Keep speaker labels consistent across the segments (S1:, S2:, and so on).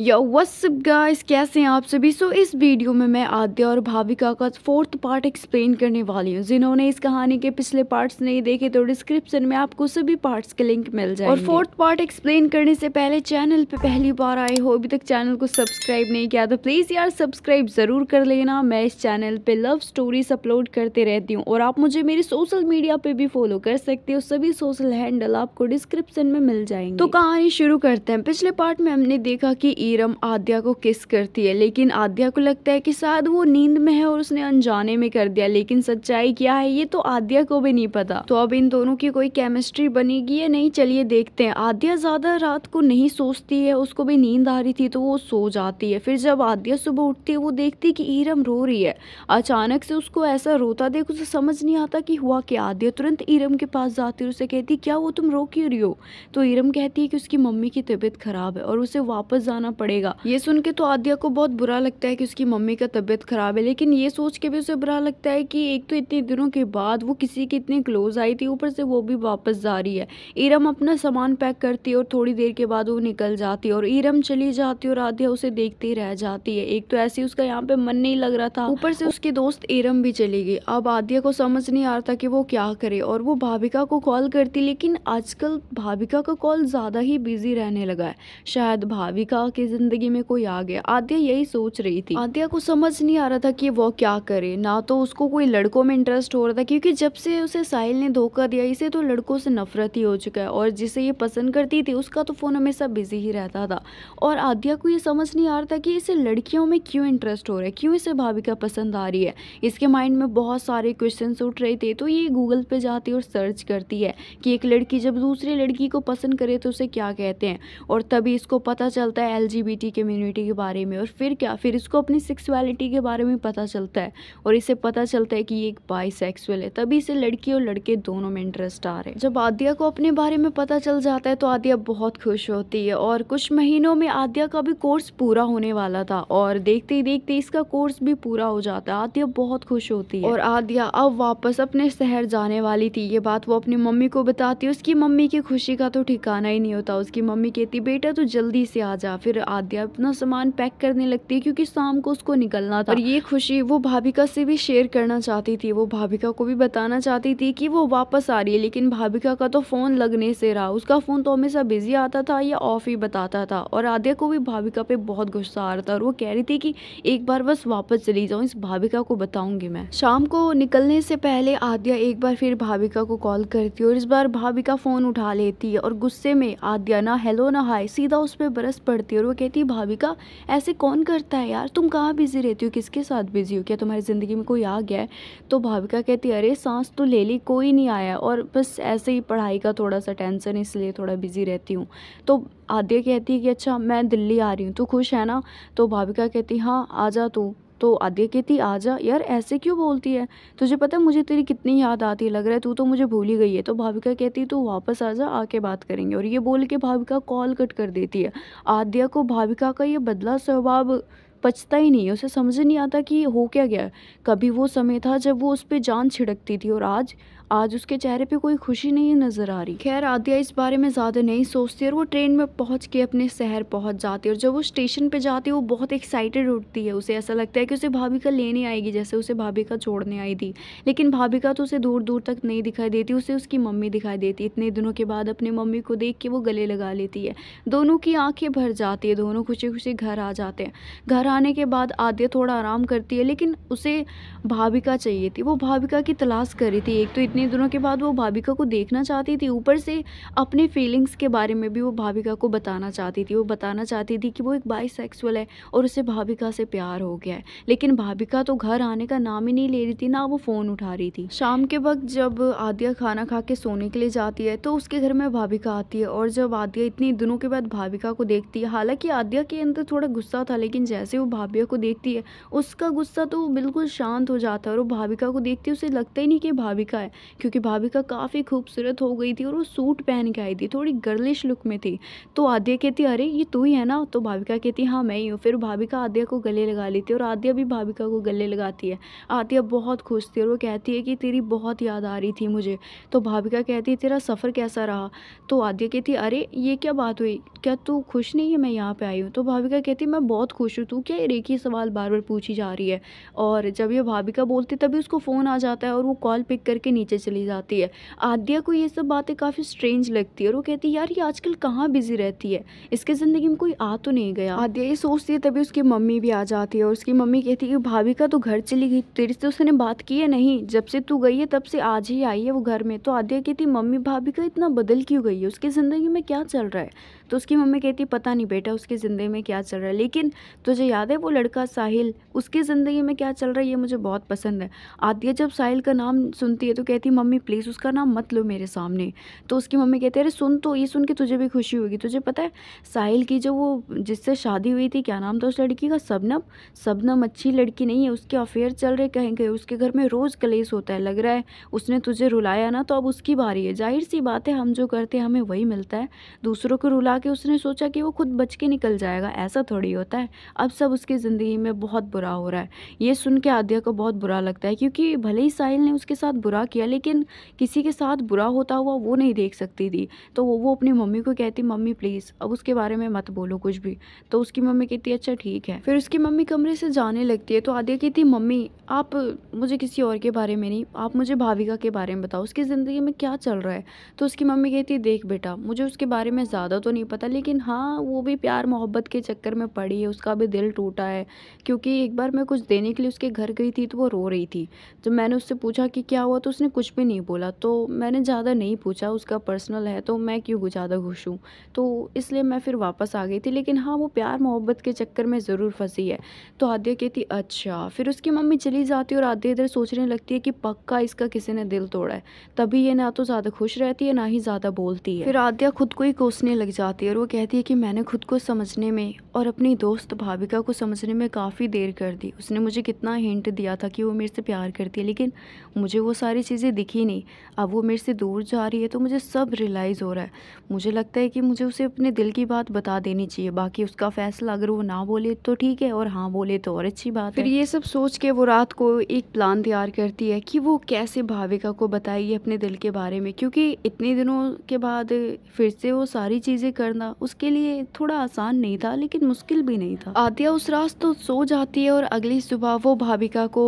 S1: यो WhatsApp guys कैसे हैं आप सभी सो so, इस वीडियो में मैं आद्या और भाविका का फोर्थ पार्ट एक्सप्लेन करने वाली हूँ जिन्होंने इस कहानी के पिछले पार्ट्स नहीं देखे तो डिस्क्रिप्शन में आपको सभी पार्ट्स के लिंक मिल जाएंगे और फोर्थ पार्ट एक्सप्लेन करने से पहले चैनल पे पहली बार आए हो अभी तक चैनल को सब्सक्राइब नहीं किया तो प्लीज़ यार सब्सक्राइब ज़रूर कर लेना मैं इस चैनल पर लव स्टोरीज अपलोड करते रहती हूँ और आप मुझे मेरे सोशल मीडिया पर भी फॉलो कर सकते हो सभी सोशल हैंडल आपको डिस्क्रिप्शन में मिल जाएंगे तो कहानी शुरू करते हैं पिछले पार्ट में हमने देखा की ईरम आद्या को किस करती है लेकिन आद्या को लगता है कि शायद वो नींद में है और उसने अनजाने में कर दिया लेकिन सच्चाई क्या है ये तो आद्या को भी नहीं पता तो अब इन दोनों की कोई केमिस्ट्री बनेगी या नहीं चलिए देखते हैं आद्या ज़्यादा रात को नहीं सोचती है उसको भी नींद आ रही थी तो वो सो जाती है फिर जब आद्या सुबह उठती है वो देखती है कि ईरम रो रही है अचानक से उसको ऐसा रोता देख उसे समझ नहीं आता कि हुआ क्या आद्या तुरंत ईरम के पास जाती है उसे कहती क्या वो तुम रो क्यों रही हो तो ईरम कहती है कि उसकी मम्मी की तबीयत ख़राब है और उसे वापस जाना करना पड़ेगा ये सुन के तो आद्या को बहुत बुरा लगता है कि उसकी मम्मी का तबीयत खराब है लेकिन ये सोच के भी उसे बुरा लगता है कि एक तो इतने दिनों के बाद वो किसी के इतने क्लोज आई थी ऊपर से वो भी वापस जा रही है ईरम अपना सामान पैक करती है और थोड़ी देर के बाद वो निकल जाती है और ईरम चली जाती है और आद्या उसे देखती रह जाती है एक तो ऐसे उसका यहाँ पे मन नहीं लग रहा था ऊपर से उसके दोस्त एरम भी चली गई अब आद्या को समझ नहीं आ रहा था कि वो क्या करे और वो भाविका को कॉल करती लेकिन आजकल भाविका का कॉल ज़्यादा ही बिजी रहने लगा है शायद भाविका के उसकी जिंदगी में कोई आ गया आद्या यही सोच रही थी आद्या को समझ नहीं आ रहा था कि वो क्या करे ना तो उसको कोई लड़कों में इंटरेस्ट हो रहा था क्योंकि जब से उसे साहिल ने धोखा दिया इसे तो लड़कों से नफरत ही हो चुका है और जिसे ये पसंद करती थी उसका तो फ़ोन हमेशा बिजी ही रहता था और आद्या को ये समझ नहीं आ रहा था कि इसे लड़कियों में क्यों इंटरेस्ट हो रहा है क्यों इसे भाभी का पसंद आ रही है इसके माइंड में बहुत सारे क्वेश्चन उठ रहे थे तो ये गूगल पर जाती और सर्च करती है कि एक लड़की जब दूसरी लड़की को पसंद करे तो उसे क्या कहते हैं और तभी इसको पता चलता है एल एलजीबीटी कम्युनिटी के बारे में और फिर क्या फिर इसको अपनी सेक्सुअलिटी के बारे में पता चलता है और इसे पता चलता है कि ये एक बाईसेक्सुअल है तभी इसे लड़की और लड़के दोनों में इंटरेस्ट आ रहे हैं जब आदिया को अपने बारे में पता चल जाता है तो आदिया बहुत खुश होती है और कुछ महीनों में आदिया का भी कोर्स पूरा होने वाला था और देखते ही देखते इसका कोर्स भी पूरा हो जाता है आदिया बहुत खुश होती है और आदिया अब वापस अपने शहर जाने वाली थी ये बात वो अपनी मम्मी को बताती है उसकी मम्मी की खुशी का तो ठिकाना ही नहीं होता उसकी मम्मी कहती बेटा तू जल्दी से आ जा फिर आद्या अपना सामान पैक करने लगती है क्योंकि शाम को उसको निकलना था और ये खुशी वो भाभिका से भी शेयर करना चाहती थी वो भाभिका को भी बताना चाहती थी कि वो वापस आ रही है लेकिन भाभिका का तो फ़ोन लगने से रहा उसका फ़ोन तो हमेशा बिजी आता था या ऑफ ही बताता था और आद्या को भी भाभिका पे बहुत गुस्सा आ रहा था और वो कह रही थी कि एक बार बस वापस चली जाऊँ इस भाभिका को बताऊंगी मैं शाम को निकलने से पहले आद्या एक बार फिर भाभिका को कॉल करती है और इस बार भाभिका फ़ोन उठा लेती है और गुस्से में आद्या ना हेलो ना हाय सीधा उस पर बरस पड़ती है और वो वो कहती है भाभी का ऐसे कौन करता है यार तुम कहाँ बिज़ी रहती हो किसके साथ बिज़ी हो क्या तुम्हारी ज़िंदगी में कोई आ गया है तो भाभी का कहती है अरे सांस तो ले ली कोई नहीं आया और बस ऐसे ही पढ़ाई का थोड़ा सा टेंसन इसलिए थोड़ा बिज़ी रहती हूँ तो आद्या कहती है कि अच्छा मैं दिल्ली आ रही हूँ तो खुश है ना तो भाभी का कहती हाँ आ जा तू तो आद्या कहती आ जा यार ऐसे क्यों बोलती है तुझे पता है मुझे तेरी कितनी याद आती है लग रहा है तू तो मुझे भूल ही गई है तो भाविका कहती तू वापस आ जा आके बात करेंगे और ये बोल के भाविका कॉल कट कर देती है आद्या को भाविका का ये बदला स्वभाव पचता ही नहीं है उसे समझ नहीं आता कि हो क्या गया कभी वो समय था जब वो उस पर जान छिड़कती थी और आज आज उसके चेहरे पे कोई खुशी नहीं नज़र आ रही खैर आदिया इस बारे में ज़्यादा नहीं सोचती और वो ट्रेन में पहुँच के अपने शहर पहुँच जाती है और जब वो स्टेशन पर जाती है वो बहुत एक्साइटेड उठती है उसे ऐसा लगता है कि उसे भाभी का लेने आएगी जैसे उसे भाभी का छोड़ने आई थी लेकिन भाभी का तो उसे दूर दूर तक नहीं दिखाई देती उसे उसकी मम्मी दिखाई देती इतने दिनों के बाद अपने मम्मी को देख के वो गले लगा लेती है दोनों की आंखें भर जाती है दोनों खुशी खुशी घर आ जाते हैं घर आने के बाद आदिया थोड़ा आराम करती है लेकिन उसे भाभी का चाहिए थी वो भाभी का की तलाश कर रही थी एक तो इतने दिनों के बाद वो भाभिका को देखना चाहती थी ऊपर से अपने फीलिंग्स के बारे में भी वो भाभिका को बताना चाहती थी वो बताना चाहती थी कि वो एक बाइसेक्सुअल है और उसे भाभिका से प्यार हो गया है लेकिन भाभिका तो घर आने का नाम ही नहीं ले रही थी ना वो फ़ोन उठा रही थी शाम के वक्त जब आदिया खाना खा के सोने के लिए जाती है तो उसके घर में भाभिका आती है और जब आदिया इतने दिनों के बाद भाभिका को देखती है हालाँकि आदिया के अंदर थोड़ा गुस्सा था लेकिन जैसे वो भाभिया को देखती है उसका गुस्सा तो बिल्कुल शांत हो जाता है और वो भाभिका को देखती है उसे लगता ही नहीं कि भाभीिका है क्योंकि भाभी का काफ़ी खूबसूरत हो गई थी और वो सूट पहन के आई थी थोड़ी गर्लिश लुक में थी तो आद्या कहती अरे ये तू ही है ना तो भाविका कहती हाँ मैं ही हूँ फिर भाविका आद्या को गले लगा लेती है और आद्या भी भाविका को गले लगाती है आद्या बहुत खुश थी और वो कहती है कि तेरी बहुत याद आ रही थी मुझे तो भाविका कहती है तेरा सफ़र कैसा रहा तो आद्या कहती अरे ये क्या बात हुई क्या तू खुश नहीं है मैं यहाँ पर आई हूँ तो भाविका कहती मैं बहुत खुश हूँ तू क्या एक ही सवाल बार बार पूछी जा रही है और जब ये भाविका बोलती तभी उसको फ़ोन आ जाता है और वो कॉल पिक करके नीचे नीचे चली जाती है आद्या को ये सब बातें काफ़ी स्ट्रेंज लगती है और वो कहती है यार ये आजकल कहाँ बिजी रहती है इसके ज़िंदगी में कोई आ तो नहीं गया आद्या ये सोचती है तभी उसकी मम्मी भी आ जाती है और उसकी मम्मी कहती है कि भाभी का तो घर चली गई तेरे से तो उसने बात की है नहीं जब से तू गई है तब से आज ही आई है वो घर में तो आद्या कहती मम्मी भाभी का इतना बदल क्यों गई है उसकी ज़िंदगी में क्या चल रहा है तो उसकी मम्मी कहती पता नहीं बेटा उसकी ज़िंदगी में क्या चल रहा है लेकिन तुझे याद है वो लड़का साहिल उसकी ज़िंदगी में क्या चल रहा है ये मुझे बहुत पसंद है आदिया जब साहिल का नाम सुनती है तो कहती मम्मी प्लीज़ उसका नाम मत लो मेरे सामने तो उसकी मम्मी कहती है अरे सुन तो ये सुन के तुझे भी खुशी होगी तुझे पता है साहिल की जो वो जिससे शादी हुई थी क्या नाम था उस लड़की का सबनम सबनम अच्छी लड़की नहीं है उसके अफेयर चल रहे कहीं कहीं उसके घर में रोज़ कलेस होता है लग रहा है उसने तुझे रुलाया ना तो अब उसकी बारी है जाहिर सी बात है हम जो करते हैं हमें वही मिलता है दूसरों को रुला जाके उसने सोचा कि वो खुद बच के निकल जाएगा ऐसा थोड़ी होता है अब सब उसकी ज़िंदगी में बहुत बुरा हो रहा है ये सुन के आद्या को बहुत बुरा लगता है क्योंकि भले ही साहिल ने उसके साथ बुरा किया लेकिन किसी के साथ बुरा होता हुआ वो नहीं देख सकती थी तो वो वो अपनी मम्मी को कहती मम्मी प्लीज़ अब उसके बारे में मत बोलो कुछ भी तो उसकी मम्मी कहती अच्छा ठीक है फिर उसकी मम्मी कमरे से जाने लगती है तो आद्या कहती मम्मी आप मुझे किसी और के बारे में नहीं आप मुझे भाविका के बारे में बताओ उसकी ज़िंदगी में क्या चल रहा है तो उसकी मम्मी कहती देख बेटा मुझे उसके बारे में ज़्यादा तो नहीं नहीं पता लेकिन हाँ वो भी प्यार मोहब्बत के चक्कर में पड़ी है उसका भी दिल टूटा है क्योंकि एक बार मैं कुछ देने के लिए उसके घर गई थी तो वो रो रही थी जब मैंने उससे पूछा कि क्या हुआ तो उसने कुछ भी नहीं बोला तो मैंने ज़्यादा नहीं पूछा उसका पर्सनल है तो मैं क्यों ज़्यादा खुश हूँ तो इसलिए मैं फिर वापस आ गई थी लेकिन हाँ वो प्यार मोहब्बत के चक्कर में ज़रूर फंसी है तो आद्या कहती अच्छा फिर उसकी मम्मी चली जाती है और आद्या इधर सोचने लगती है कि पक्का इसका किसी ने दिल तोड़ा है तभी ये ना तो ज़्यादा खुश रहती है ना ही ज़्यादा बोलती है फिर आद्या खुद को ही कोसने लग जाती आती है और वो कहती है कि मैंने खुद को समझने में और अपनी दोस्त भाविका को समझने में काफ़ी देर कर दी उसने मुझे कितना हिंट दिया था कि वो मेरे से प्यार करती है लेकिन मुझे वो सारी चीज़ें दिखी नहीं अब वो मेरे से दूर जा रही है तो मुझे सब रियलाइज़ हो रहा है मुझे लगता है कि मुझे उसे अपने दिल की बात बता देनी चाहिए बाकी उसका फ़ैसला अगर वो ना बोले तो ठीक है और हाँ बोले तो और अच्छी बात फिर ये सब सोच के वो रात को एक प्लान तैयार करती है कि वो कैसे भाविका को बताएगी अपने दिल के बारे में क्योंकि इतने दिनों के बाद फिर से वो सारी चीज़ें करना उसके लिए थोड़ा आसान नहीं था लेकिन मुश्किल भी नहीं था आतिया उस रात तो सो जाती है और अगली सुबह वो भाभिका को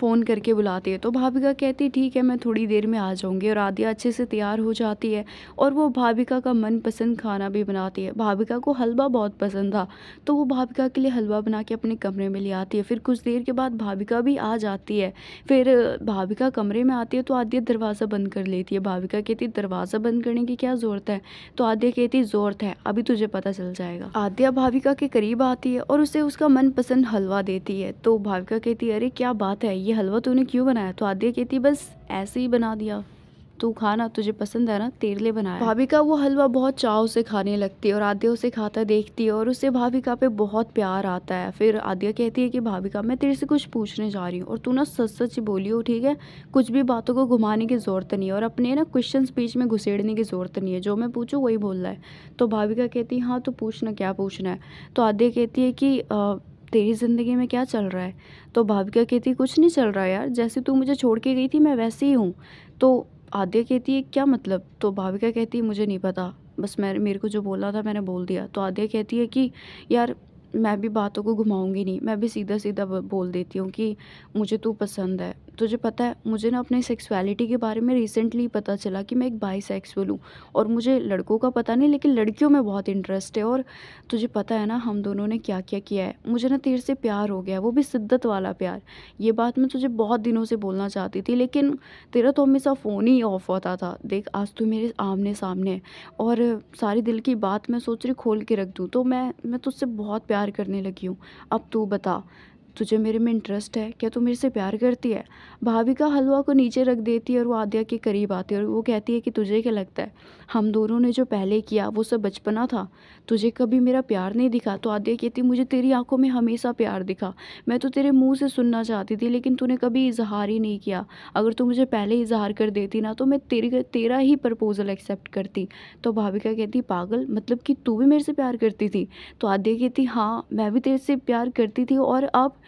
S1: फ़ोन करके बुलाती है तो भाभिका कहती ठीक है मैं थोड़ी देर में आ जाऊँगी और आतिया अच्छे से तैयार हो जाती है और वो भाभिका का मनपसंद खाना भी बनाती है भाभिका को हलवा बहुत पसंद था तो वो भाभिका के लिए हलवा बना के अपने कमरे में ले आती है फिर कुछ देर के बाद भाभिका भी आ जाती है फिर भाभिका कमरे में आती है तो आदिया दरवाज़ा बंद कर लेती है भाभिका कहती दरवाज़ा बंद करने की क्या ज़रूरत है तो आदिया कहती ज़ोर औरत है अभी तुझे पता चल जाएगा आद्या भाविका के करीब आती है और उसे उसका मन पसंद हलवा देती है तो भाविका कहती है अरे क्या बात है ये हलवा तूने क्यों बनाया तो आद्या कहती है बस ऐसे ही बना दिया तू खाना तुझे पसंद है ना तेरे लिए बनाया भाभी का वो हलवा बहुत चाव से खाने लगती है और आद्या उसे खाता देखती है और उसे का पे बहुत प्यार आता है फिर आद्या कहती है कि का मैं तेरे से कुछ पूछने जा रही हूँ और तू ना सच सच बोली हो ठीक है कुछ भी बातों को घुमाने की ज़रूरत नहीं है और अपने ना क्वेश्चन स्पीच में घुसेड़ने की ज़रूरत नहीं है जो मैं पूछूँ वही बोल तो हाँ, तो रहा है तो भाभी का कहती है हाँ तो पूछना क्या पूछना है तो आद्या कहती है कि तेरी ज़िंदगी में क्या चल रहा है तो भाविका कहती कुछ नहीं चल रहा यार जैसे तू मुझे छोड़ के गई थी मैं वैसे ही हूँ तो आद्या कहती है क्या मतलब तो भाविका कहती है मुझे नहीं पता बस मैं मेरे को जो बोलना था मैंने बोल दिया तो आद्या कहती है कि यार मैं भी बातों को घुमाऊंगी नहीं मैं भी सीधा सीधा बोल देती हूँ कि मुझे तू पसंद है तुझे पता है मुझे ना अपने सेक्सुअलिटी के बारे में रिसेंटली पता चला कि मैं एक बाई सेक्सुअल हूँ और मुझे लड़कों का पता नहीं लेकिन लड़कियों में बहुत इंटरेस्ट है और तुझे पता है ना हम दोनों ने क्या क्या किया है मुझे ना तेरे से प्यार हो गया वो भी शिद्दत वाला प्यार ये बात मैं तुझे बहुत दिनों से बोलना चाहती थी लेकिन तेरा तो हमेशा फ़ोन ही ऑफ होता था देख आज तू मेरे आमने सामने और सारी दिल की बात मैं सोच रही खोल के रख दूँ तो मैं मैं तुझसे बहुत प्यार करने लगी हूँ अब तू बता तुझे मेरे में इंटरेस्ट है क्या तू मेरे से प्यार करती है भाविका हलवा को नीचे रख देती है और वो आद्या के करीब आती है और वो कहती है कि तुझे क्या लगता है हम दोनों ने जो पहले किया वो सब बचपना था तुझे कभी मेरा प्यार नहीं दिखा तो आद्या कहती मुझे तेरी आंखों में हमेशा प्यार दिखा मैं तो तेरे मुँह से सुनना चाहती थी लेकिन तूने कभी इजहार ही नहीं किया अगर तू मुझे पहले इजहार कर देती ना तो मैं तेरी तेरा ही प्रपोज़ल एक्सेप्ट करती तो भाविका कहती पागल मतलब कि तू भी मेरे से प्यार करती थी तो आद्या कहती हाँ मैं भी तेरे से प्यार करती थी और अब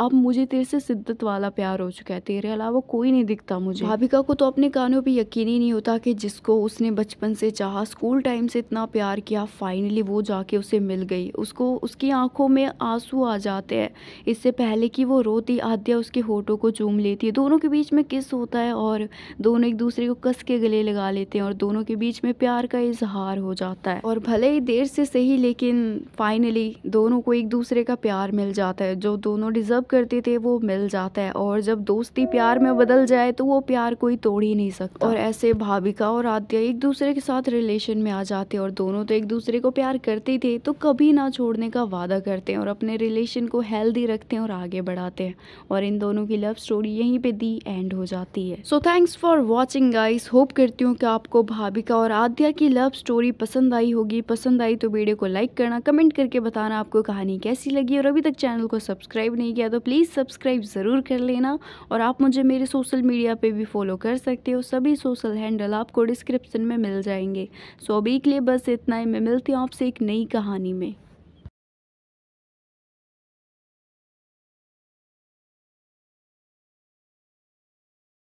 S1: अब मुझे तेरे से शिद्दत वाला प्यार हो चुका है तेरे अलावा कोई नहीं दिखता मुझे भाभिका को तो अपने कानों पर यकीन ही नहीं होता कि जिसको उसने बचपन से चाहा स्कूल टाइम से इतना प्यार किया फाइनली वो जाके उसे मिल गई उसको उसकी आंखों में आंसू आ जाते हैं इससे पहले कि वो रोती आद्या उसके होठों को चूम लेती है दोनों के बीच में किस होता है और दोनों एक दूसरे को कस के गले लगा लेते हैं और दोनों के बीच में प्यार का इजहार हो जाता है और भले ही देर से सही लेकिन फाइनली दोनों को एक दूसरे का प्यार मिल जाता है जो दोनों डिज़र्व करते थे वो मिल जाता है और जब दोस्ती प्यार में बदल जाए तो वो प्यार कोई तोड़ ही नहीं सकता और ऐसे भाविका और आद्या एक दूसरे के साथ रिलेशन में आ जाते और दोनों तो एक दूसरे को प्यार करते थे तो कभी ना छोड़ने का वादा करते हैं और अपने रिलेशन को हेल्दी रखते हैं और आगे बढ़ाते हैं और इन दोनों की लव स्टोरी यहीं पे दी एंड हो जाती है so thanks for watching guys hope करती हूँ कि आपको भाविका और आद्या की लव स्टोरी पसंद आई होगी पसंद आई तो वीडियो को लाइक करना कमेंट करके बताना आपको कहानी कैसी लगी और अभी तक चैनल को सब्सक्राइब नहीं किया तो प्लीज़ सब्सक्राइब ज़रूर कर लेना और आप मुझे मेरे सोशल मीडिया पे भी फॉलो कर सकते हो सभी सोशल हैंडल आपको डिस्क्रिप्शन में मिल जाएंगे सो अभी के लिए बस इतना ही मैं मिलती हूँ आपसे एक नई कहानी में